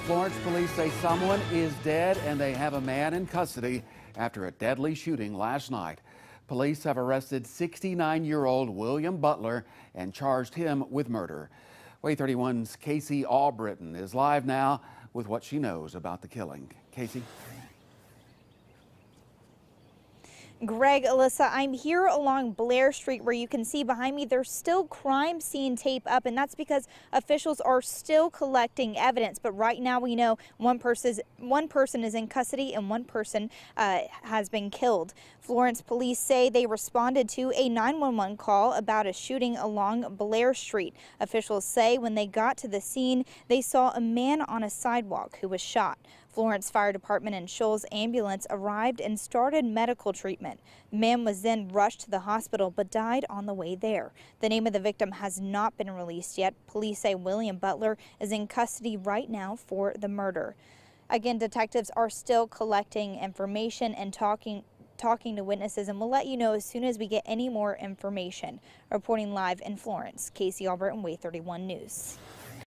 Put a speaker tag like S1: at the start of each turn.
S1: Florence police say someone is dead and they have a man in custody after a deadly shooting last night. Police have arrested 69 year old William Butler and charged him with murder. Way 31's Casey Albritton is live now with what she knows about the killing. Casey?
S2: Greg, Alyssa, I'm here along Blair Street where you can see behind me there's still crime scene tape up, and that's because officials are still collecting evidence. But right now we know one person is, one person is in custody and one person uh, has been killed. Florence police say they responded to a 911 call about a shooting along Blair Street. Officials say when they got to the scene, they saw a man on a sidewalk who was shot. Florence Fire Department and Shoals Ambulance arrived and started medical treatment. The man was then rushed to the hospital but died on the way there. The name of the victim has not been released yet. Police say William Butler is in custody right now for the murder. Again, detectives are still collecting information and talking talking to witnesses and we'll let you know as soon as we get any more information. Reporting live in Florence, Casey Albert and Way 31 News.